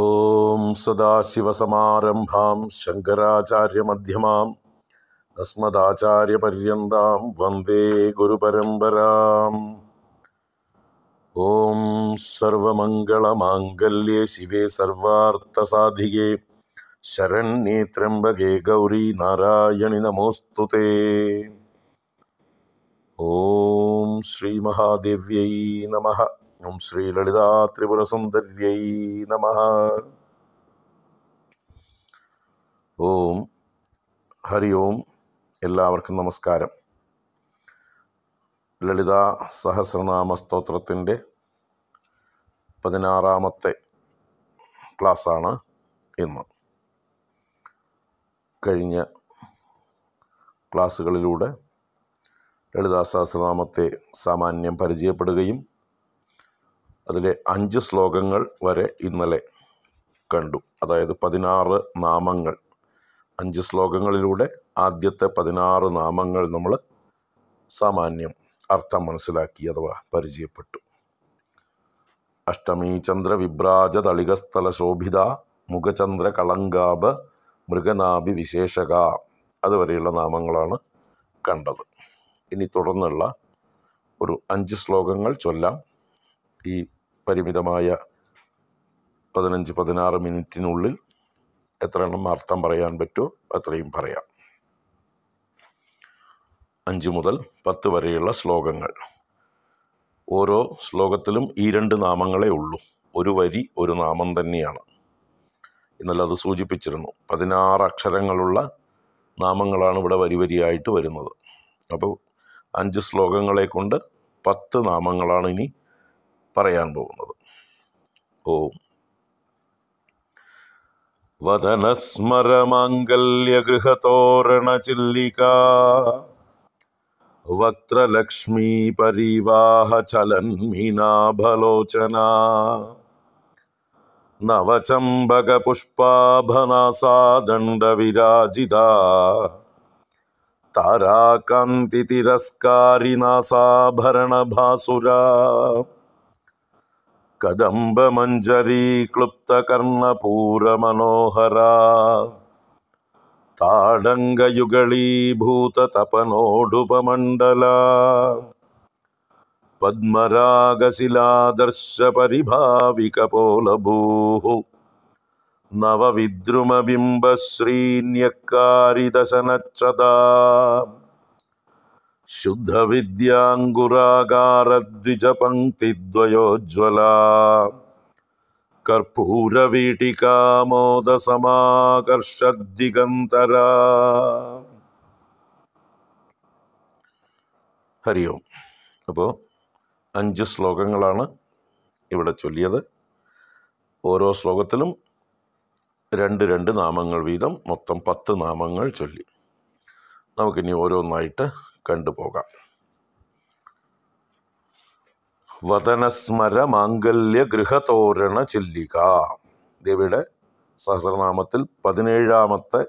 ॐ सदाशिवसमारम्भां शङ्कराचार्यमध्यमाम् अस्मदाचार्यपर्यन्तां वन्दे गुरुपरम्पराम् ॐ सर्वमङ्गलमाङ्गल्ये शिवे शरण्ये त्र्यम्बके गौरी नारायणि नमोऽस्तु ते ॐ श्रीमहादेव्यै नमः ഓം ശ്രീ ലളിതാ ത്രിപുരസുന്ദര്यै നമ ഓം ഹരി ഓം എല്ലാവർക്കും നമസ്കാരം ലളിതാ സഹസ്രനാമ സ്തോത്രത്തിൻ്റെ പതിനാറാമത്തെ ക്ലാസ്സാണ് ഇന്ന് കഴിഞ്ഞ ക്ലാസ്സുകളിലൂടെ ലളിതാ സഹസ്രനാമത്തെ സാമാന്യം പരിചയപ്പെടുകയും അതിലെ അഞ്ച് ശ്ലോകങ്ങൾ വരെ ഇന്നലെ കണ്ടു അതായത് പതിനാറ് നാമങ്ങൾ അഞ്ച് ശ്ലോകങ്ങളിലൂടെ ആദ്യത്തെ പതിനാറ് നാമങ്ങൾ നമ്മൾ സാമാന്യം അർത്ഥം മനസ്സിലാക്കി അഥവാ പരിചയപ്പെട്ടു അഷ്ടമി ചന്ദ്ര വിഭ്രാജ തളികസ്ഥല ശോഭിത മുഖചന്ദ്ര കളങ്കാബ് മൃഗനാഭി വിശേഷക അതുവരെയുള്ള നാമങ്ങളാണ് കണ്ടത് ഇനി തുടർന്നുള്ള ഒരു അഞ്ച് ശ്ലോകങ്ങൾ ചൊല്ലാം ഈ പരിമിതമായ പതിനഞ്ച് പതിനാറ് മിനിറ്റിനുള്ളിൽ എത്ര എണ്ണം അർത്ഥം പറയാൻ പറ്റുമോ അത്രയും പറയാം അഞ്ച് മുതൽ പത്ത് വരെയുള്ള ശ്ലോകങ്ങൾ ഓരോ ശ്ലോകത്തിലും ഈ രണ്ട് നാമങ്ങളേ ഉള്ളൂ ഒരു വരി ഒരു നാമം തന്നെയാണ് ഇന്നലെ അത് സൂചിപ്പിച്ചിരുന്നു പതിനാറ് അക്ഷരങ്ങളുള്ള നാമങ്ങളാണ് ഇവിടെ വരി വരിയായിട്ട് വരുന്നത് അപ്പോൾ അഞ്ച് ശ്ലോകങ്ങളെ കൊണ്ട് പത്ത് നാമങ്ങളാണ് ഇനി പറയാൻ പോകുന്നത് ഓം वदनस्मरमाङ्गल्यगृहतोरणचिल्लिका वक्त्रलक्ष्मीपरिवाहचलन्मीनाभलोचना नवचम्बकपुष्पाभनासा दण्डविराजिता ताराकान्तितिरस्कारिनासाभरणभासुरा कदम्बमञ्जरी क्लुप्तकर्णपूरमनोहरा ताडङ्गयुगलीभूततपनोडुपमण्डला पद्मरागशिलादर्शपरिभाविकपोलभूः नवविद्रुमबिम्बश्रीण्यकारिदशनच्छदा शुद्धविद्याङ्गुरागारद्विजपङ्क्तिद्वयोज्ज्वला कर्पूरवीटिकामोदसमाकर्षद्दिगन्तरा ഹരി ഓം അപ്പോൾ അഞ്ച് ശ്ലോകങ്ങളാണ് ഇവിടെ ചൊല്ലിയത് ഓരോ ശ്ലോകത്തിലും രണ്ട് രണ്ട് നാമങ്ങൾ വീതം മൊത്തം പത്ത് നാമങ്ങൾ ചൊല്ലി നമുക്കിനി ഓരോന്നായിട്ട് കണ്ടുപോകാം വതനസ്മര മാംഗല്യ ഗൃഹതോരണ ചില്ലിക ദേവിയുടെ സഹസ്രനാമത്തിൽ പതിനേഴാമത്തെ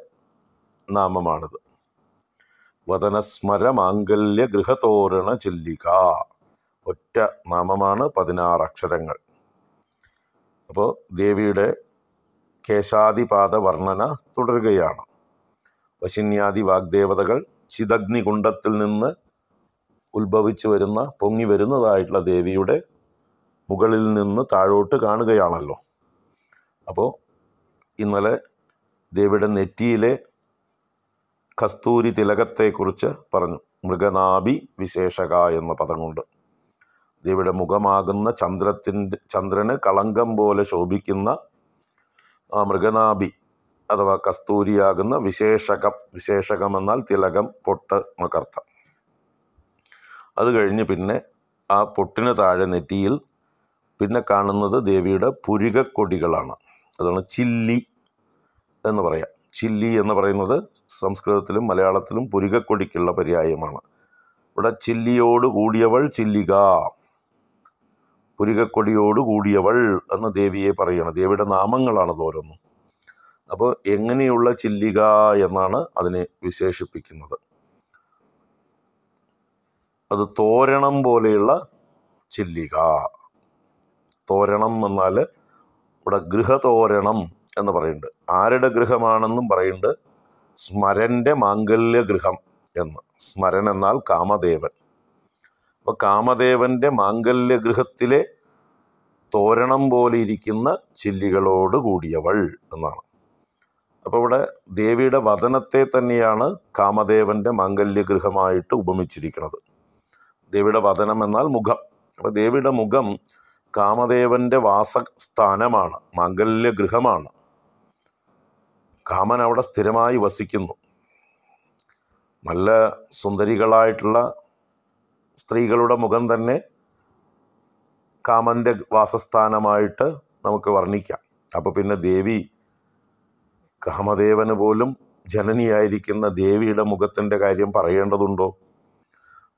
നാമമാണിത് വതനസ്മര മാംഗല്യ ഗൃഹതോരണ ചില്ലിക ഒറ്റ നാമമാണ് പതിനാറ് അക്ഷരങ്ങൾ അപ്പോൾ ദേവിയുടെ കേശാദിപാദ വർണ്ണന തുടരുകയാണ് വശിന്യാദി വാഗ്ദേവതകൾ ചിതഗ്നികുണ്ഡത്തിൽ നിന്ന് ഉത്ഭവിച്ചു വരുന്ന പൊങ്ങി വരുന്നതായിട്ടുള്ള ദേവിയുടെ മുകളിൽ നിന്ന് താഴോട്ട് കാണുകയാണല്ലോ അപ്പോൾ ഇന്നലെ ദേവിയുടെ നെറ്റിയിലെ കസ്തൂരി തിലകത്തെക്കുറിച്ച് പറഞ്ഞു മൃഗനാഭി വിശേഷക എന്ന പദം കൊണ്ട് ദേവിയുടെ മുഖമാകുന്ന ചന്ദ്രത്തിൻ്റെ ചന്ദ്രന് കളങ്കം പോലെ ശോഭിക്കുന്ന ആ മൃഗനാഭി അഥവാ കസ്തൂരിയാകുന്ന വിശേഷകം വിശേഷകം എന്നാൽ തിലകം പൊട്ട് എന്നൊക്കർത്ഥം അത് കഴിഞ്ഞ് പിന്നെ ആ പൊട്ടിന് താഴെ നെറ്റിയിൽ പിന്നെ കാണുന്നത് ദേവിയുടെ പുരികക്കൊടികളാണ് അതാണ് ചില്ലി എന്ന് പറയാം ചില്ലി എന്ന് പറയുന്നത് സംസ്കൃതത്തിലും മലയാളത്തിലും പുരികക്കൊടിക്കുള്ള പര്യായമാണ് ഇവിടെ ചില്ലിയോട് കൂടിയവൾ ചില്ലിക പുരികക്കൊടിയോട് കൂടിയവൾ എന്ന് ദേവിയെ പറയുകയാണ് ദേവിയുടെ നാമങ്ങളാണത് ഓരോന്നും അപ്പോൾ എങ്ങനെയുള്ള ചില്ലിക എന്നാണ് അതിനെ വിശേഷിപ്പിക്കുന്നത് അത് തോരണം പോലെയുള്ള ചില്ലിക തോരണം എന്നാൽ ഇവിടെ ഗൃഹതോരണം എന്ന് പറയുന്നുണ്ട് ആരുടെ ഗൃഹമാണെന്നും പറയുന്നുണ്ട് സ്മരൻ്റെ മാംഗല്യ ഗൃഹം എന്ന് സ്മരൻ എന്നാൽ കാമദേവൻ അപ്പോൾ കാമദേവൻ്റെ മാംഗല്യ ഗൃഹത്തിലെ തോരണം പോലെ ഇരിക്കുന്ന ചില്ലികളോട് കൂടിയവൾ എന്നാണ് അപ്പോൾ ഇവിടെ ദേവിയുടെ വതനത്തെ തന്നെയാണ് കാമദേവൻ്റെ മാംഗല്യഗൃഹമായിട്ട് ഉപമിച്ചിരിക്കുന്നത് ദേവിയുടെ വതനം എന്നാൽ മുഖം അപ്പോൾ ദേവിയുടെ മുഖം കാമദേവൻ്റെ വാസസ്ഥാനമാണ് മാംഗല്യഗൃഹമാണ് കാമൻ അവിടെ സ്ഥിരമായി വസിക്കുന്നു നല്ല സുന്ദരികളായിട്ടുള്ള സ്ത്രീകളുടെ മുഖം തന്നെ കാമൻ്റെ വാസസ്ഥാനമായിട്ട് നമുക്ക് വർണ്ണിക്കാം അപ്പോൾ പിന്നെ ദേവി കാമദേവന് പോലും ജനനിയായിരിക്കുന്ന ദേവിയുടെ മുഖത്തിൻ്റെ കാര്യം പറയേണ്ടതുണ്ടോ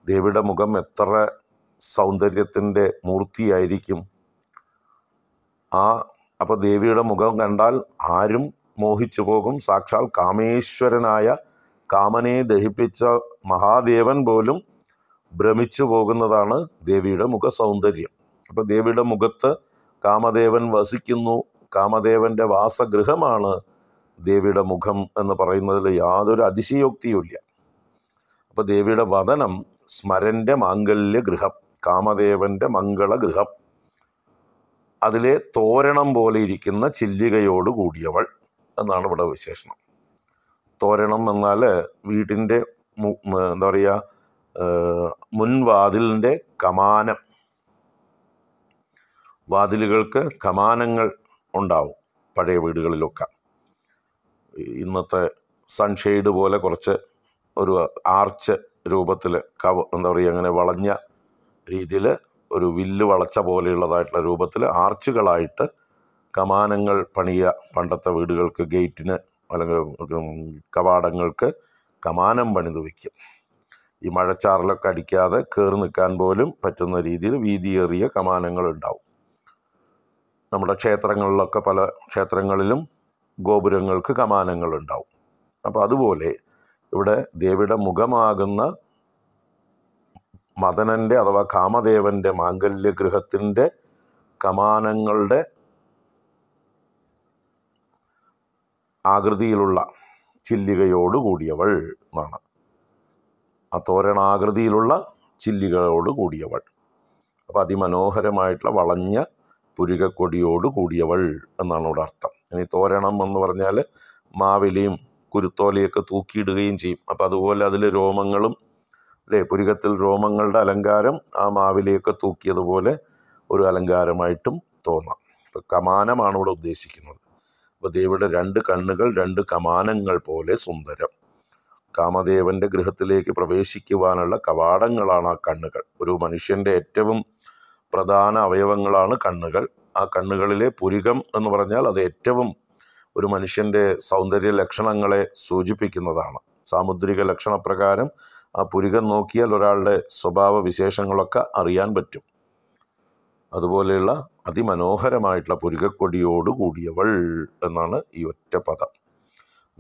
ദേവിയുടെ മുഖം എത്ര സൗന്ദര്യത്തിൻ്റെ മൂർത്തിയായിരിക്കും ആ അപ്പോൾ ദേവിയുടെ മുഖം കണ്ടാൽ ആരും മോഹിച്ചു പോകും സാക്ഷാൽ കാമേശ്വരനായ കാമനെ ദഹിപ്പിച്ച മഹാദേവൻ പോലും ഭ്രമിച്ചു പോകുന്നതാണ് ദേവിയുടെ മുഖ സൗന്ദര്യം അപ്പോൾ ദേവിയുടെ മുഖത്ത് കാമദേവൻ വസിക്കുന്നു കാമദേവൻ്റെ വാസഗൃഹമാണ് ദേവിയുടെ മുഖം എന്ന് പറയുന്നതിൽ യാതൊരു അതിശയോക്തിയുമില്ല അപ്പോൾ ദേവിയുടെ വതനം സ്മരൻ്റെ മാംഗല്യ ഗൃഹം കാമദേവൻ്റെ മംഗളഗൃഹം അതിലെ തോരണം പോലെ ഇരിക്കുന്ന ചില്ലികയോട് കൂടിയവൾ എന്നാണ് ഇവിടെ വിശേഷണം തോരണം എന്നാൽ വീട്ടിൻ്റെ എന്താ പറയുക മുൻവാതിലിൻ്റെ കമാനം വാതിലുകൾക്ക് കമാനങ്ങൾ ഉണ്ടാവും പഴയ വീടുകളിലൊക്കെ ഇന്നത്തെ സൺഷെയ്ഡ് പോലെ കുറച്ച് ഒരു ആർച്ച് രൂപത്തിൽ കവ എന്താ പറയുക അങ്ങനെ വളഞ്ഞ രീതിയിൽ ഒരു വില്ല് വളച്ച പോലെയുള്ളതായിട്ടുള്ള രൂപത്തിൽ ആർച്ചുകളായിട്ട് കമാനങ്ങൾ പണിയുക പണ്ടത്തെ വീടുകൾക്ക് ഗേറ്റിന് അല്ലെങ്കിൽ കവാടങ്ങൾക്ക് കമാനം പണിത് വയ്ക്കും ഈ മഴച്ചാറിലൊക്കെ അടിക്കാതെ കയറി നിൽക്കാൻ പോലും പറ്റുന്ന രീതിയിൽ വീതിയേറിയ കമാനങ്ങളുണ്ടാവും നമ്മുടെ ക്ഷേത്രങ്ങളിലൊക്കെ പല ക്ഷേത്രങ്ങളിലും ഗോപുരങ്ങൾക്ക് കമാനങ്ങളുണ്ടാവും അപ്പോൾ അതുപോലെ ഇവിടെ ദേവിയുടെ മുഖമാകുന്ന മദനൻ്റെ അഥവാ കാമദേവൻ്റെ മാംഗല്യഗൃഹത്തിൻ്റെ കമാനങ്ങളുടെ ആകൃതിയിലുള്ള ചില്ലികയോട് കൂടിയവൾ എന്നാണ് ആ തോരണാകൃതിയിലുള്ള ചില്ലികളോട് കൂടിയവൾ അപ്പോൾ അതിമനോഹരമായിട്ടുള്ള വളഞ്ഞ പുരികക്കൊടിയോട് കൂടിയവൾ എന്നാണ് ഇവിടെ അർത്ഥം ഇനി തോരണം എന്ന് പറഞ്ഞാൽ മാവിലയും കുരുത്തോലയൊക്കെ തൂക്കിയിടുകയും ചെയ്യും അപ്പോൾ അതുപോലെ അതിൽ രോമങ്ങളും അല്ലേ പുരികത്തിൽ രോമങ്ങളുടെ അലങ്കാരം ആ മാവിലയൊക്കെ തൂക്കിയതുപോലെ ഒരു അലങ്കാരമായിട്ടും തോന്നാം ഇപ്പോൾ കമാനമാണ് ഇവിടെ ഉദ്ദേശിക്കുന്നത് അപ്പോൾ ദേവിയുടെ രണ്ട് കണ്ണുകൾ രണ്ട് കമാനങ്ങൾ പോലെ സുന്ദരം കാമദേവൻ്റെ ഗൃഹത്തിലേക്ക് പ്രവേശിക്കുവാനുള്ള കവാടങ്ങളാണ് ആ കണ്ണുകൾ ഒരു മനുഷ്യൻ്റെ ഏറ്റവും പ്രധാന അവയവങ്ങളാണ് കണ്ണുകൾ ആ കണ്ണുകളിലെ പുരികം എന്ന് പറഞ്ഞാൽ അത് ഏറ്റവും ഒരു മനുഷ്യൻ്റെ സൗന്ദര്യ ലക്ഷണങ്ങളെ സൂചിപ്പിക്കുന്നതാണ് സാമുദ്രിക ലക്ഷണപ്രകാരം ആ പുരികം നോക്കിയാൽ ഒരാളുടെ സ്വഭാവ വിശേഷങ്ങളൊക്കെ അറിയാൻ പറ്റും അതുപോലെയുള്ള അതിമനോഹരമായിട്ടുള്ള പുരികക്കൊടിയോട് കൂടിയവൾ എന്നാണ് ഈ ഒറ്റ പദം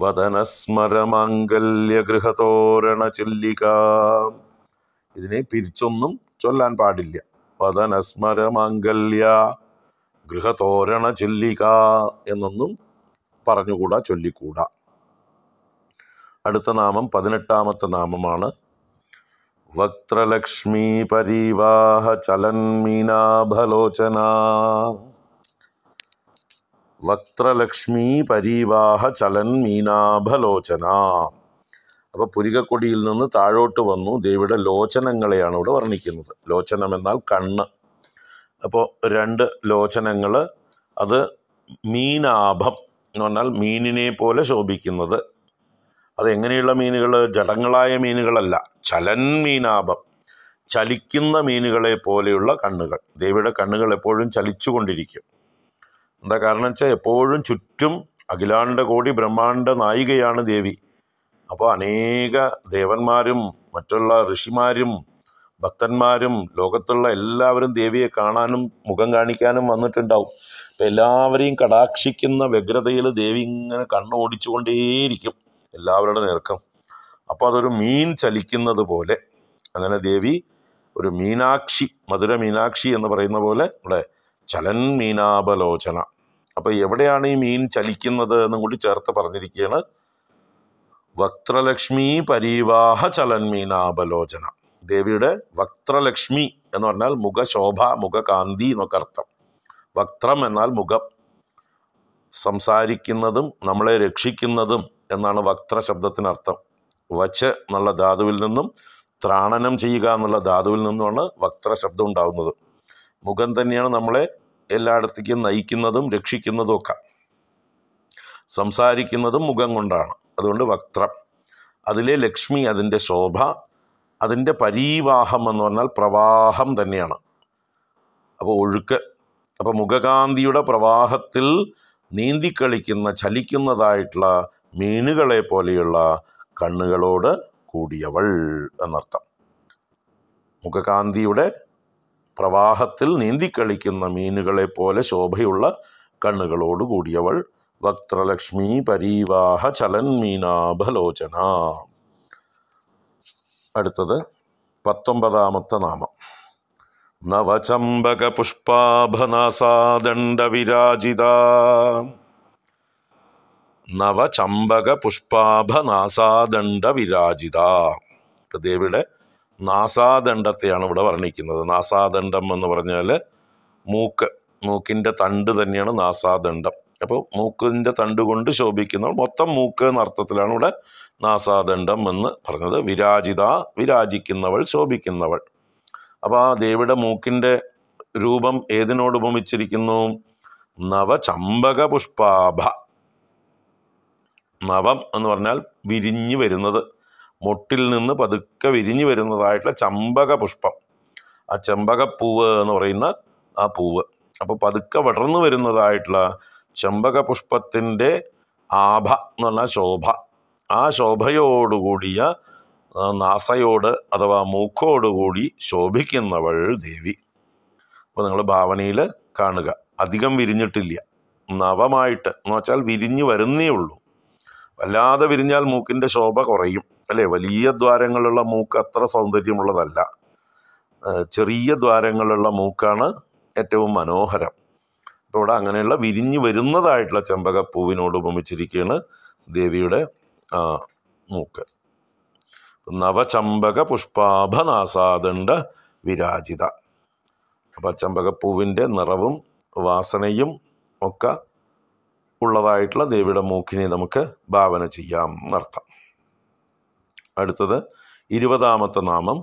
വദനസ്മരമാംഗല്യഗൃഹതോരണ ചൊല്ലിക ഇതിനെ പിരിച്ചൊന്നും ചൊല്ലാൻ പാടില്ല വദനസ്മരമാംഗല്യ ഗൃഹതോരണ ചൊല്ലിക എന്നൊന്നും പറഞ്ഞുകൂടാ ചൊല്ലിക്കൂട അടുത്ത നാമം പതിനെട്ടാമത്തെ നാമമാണ് വക്ത്രലക്ഷ്മി പരിവാഹ ചലൻ മീനാഭലോചന വക്ത്രലക്ഷ്മി പരിവാഹ ചലൻ മീനാഭലോചന അപ്പോൾ പുരികക്കൊടിയിൽ നിന്ന് താഴോട്ട് വന്നു ദേവിയുടെ ലോചനങ്ങളെയാണ് ഇവിടെ വർണ്ണിക്കുന്നത് ലോചനം എന്നാൽ കണ്ണ് അപ്പോൾ രണ്ട് ലോചനങ്ങൾ അത് മീനാഭം എന്ന് പറഞ്ഞാൽ മീനിനെ പോലെ ശോഭിക്കുന്നത് അതെങ്ങനെയുള്ള മീനുകൾ ജടങ്ങളായ മീനുകളല്ല ചലൻ മീനാഭം ചലിക്കുന്ന മീനുകളെ പോലെയുള്ള കണ്ണുകൾ ദേവിയുടെ കണ്ണുകൾ എപ്പോഴും ചലിച്ചുകൊണ്ടിരിക്കും എന്താ കാരണം വെച്ചാൽ എപ്പോഴും ചുറ്റും അഖിലാണ്ട കോടി ബ്രഹ്മാണ്ട നായികയാണ് ദേവി അപ്പോൾ അനേക ദേവന്മാരും മറ്റുള്ള ഋഷിമാരും ഭക്തന്മാരും ലോകത്തുള്ള എല്ലാവരും ദേവിയെ കാണാനും മുഖം കാണിക്കാനും വന്നിട്ടുണ്ടാവും അപ്പം എല്ലാവരെയും കടാക്ഷിക്കുന്ന വ്യഗ്രതയിൽ ദേവി ഇങ്ങനെ ഓടിച്ചുകൊണ്ടേയിരിക്കും എല്ലാവരുടെ നേർക്കും അപ്പോൾ അതൊരു മീൻ ചലിക്കുന്നത് പോലെ അങ്ങനെ ദേവി ഒരു മീനാക്ഷി മധുര മീനാക്ഷി എന്ന് പറയുന്ന പോലെ ഇവിടെ ചലൻ മീനാപലോചന അപ്പോൾ എവിടെയാണ് ഈ മീൻ ചലിക്കുന്നത് എന്നും കൂടി ചേർത്ത് പറഞ്ഞിരിക്കുകയാണ് വക്രലക്ഷ്മി പരിവാഹ ചലൻ മീനാപലോചന ദേവിയുടെ വക്ത്രലക്ഷ്മി എന്ന് പറഞ്ഞാൽ മുഖശോഭ മുഖകാന്തി എന്നൊക്കെ അർത്ഥം വക്ത്രം എന്നാൽ മുഖം സംസാരിക്കുന്നതും നമ്മളെ രക്ഷിക്കുന്നതും എന്നാണ് വക്ത്ര ശബ്ദത്തിനർത്ഥം വച്ച് എന്നുള്ള ധാതുവിൽ നിന്നും ത്രാണനം ചെയ്യുക എന്നുള്ള ധാതുവിൽ നിന്നുമാണ് വക്ത്ര ശബ്ദം ഉണ്ടാകുന്നത് മുഖം തന്നെയാണ് നമ്മളെ എല്ലായിടത്തേക്കും നയിക്കുന്നതും രക്ഷിക്കുന്നതും ഒക്കെ സംസാരിക്കുന്നതും മുഖം കൊണ്ടാണ് അതുകൊണ്ട് വക്ത്രം അതിലെ ലക്ഷ്മി അതിൻ്റെ ശോഭ അതിൻ്റെ പരീവാഹം എന്ന് പറഞ്ഞാൽ പ്രവാഹം തന്നെയാണ് അപ്പോൾ ഒഴുക്ക് അപ്പോൾ മുഖകാന്തിയുടെ പ്രവാഹത്തിൽ നീന്തിക്കളിക്കുന്ന ചലിക്കുന്നതായിട്ടുള്ള മീനുകളെ പോലെയുള്ള കണ്ണുകളോട് കൂടിയവൾ എന്നർത്ഥം മുഖകാന്തിയുടെ പ്രവാഹത്തിൽ നീന്തിക്കളിക്കുന്ന മീനുകളെ പോലെ ശോഭയുള്ള കണ്ണുകളോട് കൂടിയവൾ വക്ത്രലക്ഷ്മി പരീവാഹ ചലൻ മീനാഭലോചന അടുത്തത് പത്തൊമ്പതാമത്തെ നാമം നവചമ്പക പുഷ്പാഭനാസാദണ്ഡവിരാജിത നവചമ്പക പുഷ്പാഭനാസാദണ്ഡവിരാജിത ദേവിയുടെ നാസാദണ്ഡത്തെയാണ് ഇവിടെ വർണ്ണിക്കുന്നത് നാസാദണ്ഡം എന്ന് പറഞ്ഞാൽ മൂക്ക് മൂക്കിൻ്റെ തണ്ട് തന്നെയാണ് നാസാദണ്ഡം അപ്പോൾ മൂക്കിൻ്റെ തണ്ട് കൊണ്ട് ശോഭിക്കുന്ന മൊത്തം മൂക്ക് എന്ന അർത്ഥത്തിലാണ് ഇവിടെ നാസാദണ്ഡം എന്ന് പറഞ്ഞത് വിരാജിത വിരാജിക്കുന്നവൾ ശോഭിക്കുന്നവൾ അപ്പോൾ ആ ദേവിയുടെ മൂക്കിൻ്റെ രൂപം ഏതിനോട് ഉപമിച്ചിരിക്കുന്നു നവചമ്പക പുഷ്പാഭ നവം എന്ന് പറഞ്ഞാൽ വിരിഞ്ഞു വരുന്നത് മുട്ടിൽ നിന്ന് പതുക്കെ വിരിഞ്ഞു വരുന്നതായിട്ടുള്ള ചമ്പക പുഷ്പം ആ ചെമ്പകപ്പൂവ് എന്ന് പറയുന്ന ആ പൂവ് അപ്പോൾ പതുക്കെ വളർന്നു വരുന്നതായിട്ടുള്ള ചെമ്പക പുഷ്പത്തിൻ്റെ ആഭ എന്ന് പറഞ്ഞാൽ ശോഭ ആ ശോഭയോടുകൂടിയ നാസയോട് അഥവാ മൂക്കോടുകൂടി ശോഭിക്കുന്നവൾ ദേവി അപ്പോൾ നിങ്ങൾ ഭാവനയിൽ കാണുക അധികം വിരിഞ്ഞിട്ടില്ല നവമായിട്ട് എന്ന് വെച്ചാൽ വിരിഞ്ഞു വരുന്നേ ഉള്ളൂ വല്ലാതെ വിരിഞ്ഞാൽ മൂക്കിൻ്റെ ശോഭ കുറയും അല്ലേ വലിയ ദ്വാരങ്ങളുള്ള മൂക്ക് അത്ര സൗന്ദര്യമുള്ളതല്ല ചെറിയ ദ്വാരങ്ങളുള്ള മൂക്കാണ് ഏറ്റവും മനോഹരം അപ്പോൾ ഇവിടെ അങ്ങനെയുള്ള വിരിഞ്ഞു വരുന്നതായിട്ടുള്ള ചെമ്പകപ്പൂവിനോട് ഉപമിച്ചിരിക്കുകയാണ് ദേവിയുടെ മൂക്ക് നവചമ്പക പുഷ്പാഭനാസാദണ്ഡ വിരാജിത അപ്പോൾ ചമ്പകപ്പൂവിൻ്റെ നിറവും വാസനയും ഒക്കെ ഉള്ളതായിട്ടുള്ള ദേവിയുടെ മൂക്കിനെ നമുക്ക് ഭാവന ചെയ്യാം എന്നർത്ഥം അടുത്തത് ഇരുപതാമത്തെ നാമം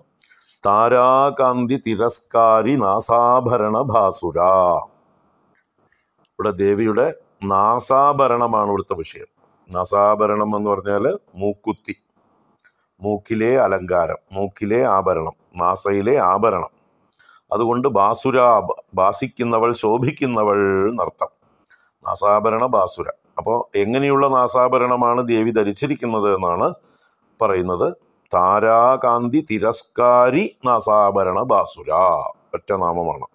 താരാകാന്തി തിരസ്കാരി നാസാഭരണ ഭാസുര ഇവിടെ ദേവിയുടെ നാസാഭരണമാണ് ഇവിടുത്തെ വിഷയം നസാഭരണം എന്ന് പറഞ്ഞാൽ മൂക്കുത്തി മൂക്കിലെ അലങ്കാരം മൂക്കിലെ ആഭരണം നാസയിലെ ആഭരണം അതുകൊണ്ട് ബാസുര ബാസിക്കുന്നവൾ ശോഭിക്കുന്നവൾ എന്നർത്ഥം നാസാഭരണ ബാസുര അപ്പോൾ എങ്ങനെയുള്ള നാസാഭരണമാണ് ദേവി ധരിച്ചിരിക്കുന്നത് എന്നാണ് പറയുന്നത് താരാകാന്തി തിരസ്കാരി നാസാഭരണ ബാസുര ഒറ്റ നാമമാണ്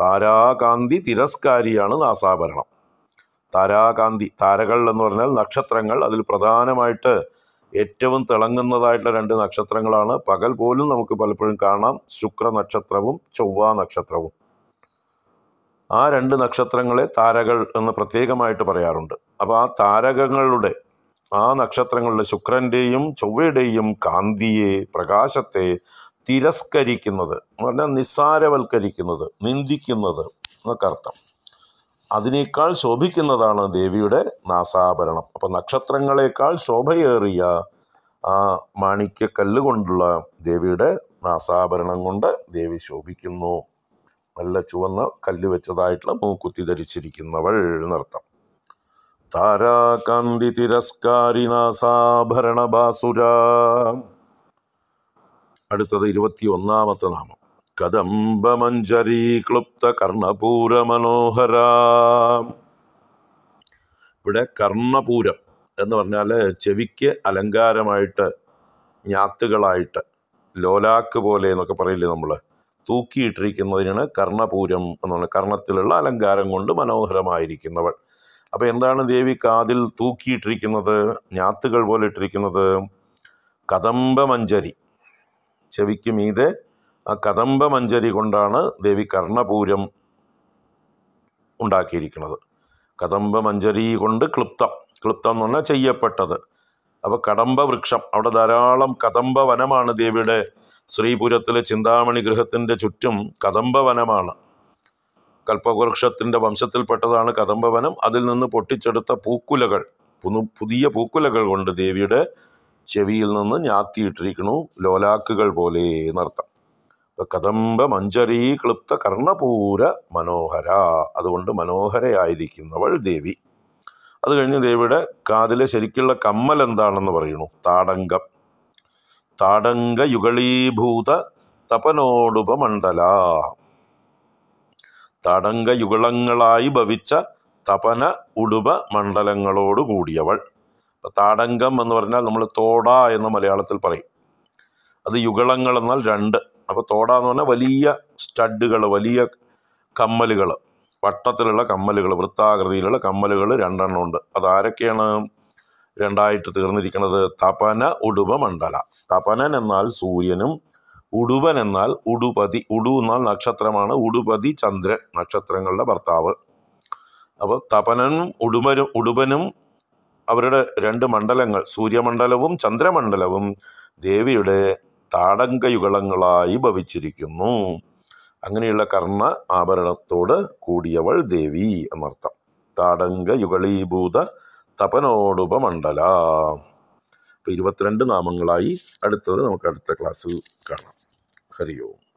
താരാകാന്തി തിരസ്കാരിയാണ് നാസാഭരണം താരാകാന്തി താരകൾ എന്ന് പറഞ്ഞാൽ നക്ഷത്രങ്ങൾ അതിൽ പ്രധാനമായിട്ട് ഏറ്റവും തിളങ്ങുന്നതായിട്ടുള്ള രണ്ട് നക്ഷത്രങ്ങളാണ് പകൽ പോലും നമുക്ക് പലപ്പോഴും കാണാം ശുക്ര നക്ഷത്രവും ചൊവ്വ നക്ഷത്രവും ആ രണ്ട് നക്ഷത്രങ്ങളെ താരകൾ എന്ന് പ്രത്യേകമായിട്ട് പറയാറുണ്ട് അപ്പോൾ ആ താരകങ്ങളുടെ ആ നക്ഷത്രങ്ങളുടെ ശുക്രൻ്റെയും ചൊവ്വയുടെയും കാന്തിയെ പ്രകാശത്തെ തിരസ്കരിക്കുന്നത് എന്ന് പറഞ്ഞാൽ നിസ്സാരവൽക്കരിക്കുന്നത് നിന്ദിക്കുന്നത് എന്നൊക്കെ അർത്ഥം അതിനേക്കാൾ ശോഭിക്കുന്നതാണ് ദേവിയുടെ നാസാഭരണം അപ്പൊ നക്ഷത്രങ്ങളെക്കാൾ ശോഭയേറിയ ആ മാണിക്യക്കല്ല് കൊണ്ടുള്ള ദേവിയുടെ നാസാഭരണം കൊണ്ട് ദേവി ശോഭിക്കുന്നു നല്ല ചുവന്ന കല്ല് വെച്ചതായിട്ടുള്ള മൂക്കുത്തി ധരിച്ചിരിക്കുന്നവൾ നൃത്തം താരാകാന്തി തിരസ്കാരി നാസാഭരണ ബാസുര അടുത്തത് ഇരുപത്തി ഒന്നാമത്തെ നാമം മനോഹരാ ഇവിടെ കർണപൂരം എന്ന് പറഞ്ഞാൽ ചെവിക്ക് അലങ്കാരമായിട്ട് ഞാത്തുകളായിട്ട് ലോലാക്ക് പോലെ എന്നൊക്കെ പറയില്ലേ നമ്മൾ തൂക്കിയിട്ടിരിക്കുന്നതിനാണ് കർണപൂരം എന്ന് പറയുന്നത് കർണത്തിലുള്ള അലങ്കാരം കൊണ്ട് മനോഹരമായിരിക്കുന്നവൾ അപ്പോൾ എന്താണ് ദേവി കാതിൽ തൂക്കിയിട്ടിരിക്കുന്നത് ഞാത്തുകൾ പോലെ ഇട്ടിരിക്കുന്നത് കദംബമഞ്ചരി ചെവിക്ക് മീതെ ആ കദംബ മഞ്ചരി കൊണ്ടാണ് ദേവി കർണപൂരം ഉണ്ടാക്കിയിരിക്കുന്നത് കദംബ മഞ്ചരി കൊണ്ട് ക്ലിപ്തം ക്ലിപ്തം എന്ന് പറഞ്ഞാൽ ചെയ്യപ്പെട്ടത് അപ്പോൾ കടമ്പ വൃക്ഷം അവിടെ ധാരാളം കദംബ വനമാണ് ദേവിയുടെ ശ്രീപുരത്തിലെ ചിന്താമണി ഗൃഹത്തിൻ്റെ ചുറ്റും കദംബ വനമാണ് കൽപ്പവൃക്ഷത്തിൻ്റെ വംശത്തിൽപ്പെട്ടതാണ് വനം അതിൽ നിന്ന് പൊട്ടിച്ചെടുത്ത പൂക്കുലകൾ പുതിയ പൂക്കുലകൾ കൊണ്ട് ദേവിയുടെ ചെവിയിൽ നിന്ന് ഞാത്തിയിട്ടിരിക്കുന്നു ലോലാക്കുകൾ പോലെ എന്നർത്ഥം ക്ലിപ്ത കർണപൂര മനോഹര അതുകൊണ്ട് മനോഹരയായിരിക്കുന്നവൾ ദേവി അത് കഴിഞ്ഞ് ദേവിയുടെ കാതിലെ ശരിക്കുള്ള കമ്മൽ എന്താണെന്ന് പറയുന്നു താടങ്കം താടങ്ക യുഗളീഭൂത തപനോടുപമണ്ഡല താടങ്ക യുഗളങ്ങളായി ഭവിച്ച തപന ഉടുപ മണ്ഡലങ്ങളോട് കൂടിയവൾ താടങ്കം എന്ന് പറഞ്ഞാൽ നമ്മൾ തോട എന്ന് മലയാളത്തിൽ പറയും അത് യുഗളങ്ങൾ എന്നാൽ രണ്ട് അപ്പോൾ തോടാന്ന് എന്ന് പറഞ്ഞാൽ വലിയ സ്റ്റഡുകൾ വലിയ കമ്മലുകൾ വട്ടത്തിലുള്ള കമ്മലുകൾ വൃത്താകൃതിയിലുള്ള കമ്മലുകൾ രണ്ടെണ്ണം ഉണ്ട് അതാരൊക്കെയാണ് രണ്ടായിട്ട് തീർന്നിരിക്കുന്നത് തപന ഉടുപ മണ്ഡല തപനൻ എന്നാൽ സൂര്യനും ഉടുപൻ എന്നാൽ ഉടുപതി ഉടു എന്നാൽ നക്ഷത്രമാണ് ഉടുപതി ചന്ദ്രൻ നക്ഷത്രങ്ങളുടെ ഭർത്താവ് അപ്പോൾ തപനനും ഉടുമരും ഉടുപനും അവരുടെ രണ്ട് മണ്ഡലങ്ങൾ സൂര്യമണ്ഡലവും ചന്ദ്രമണ്ഡലവും ദേവിയുടെ താടങ്കയുഗളങ്ങളായി ഭവിച്ചിരിക്കുന്നു അങ്ങനെയുള്ള കർണ ആഭരണത്തോട് കൂടിയവൾ ദേവി എന്നർത്ഥം താടങ്കയുഗളീഭൂത തപനോടുപമണ്ഡല അപ്പോൾ ഇരുപത്തിരണ്ട് നാമങ്ങളായി അടുത്തത് നമുക്ക് അടുത്ത ക്ലാസ്സിൽ കാണാം ഹരി ഓം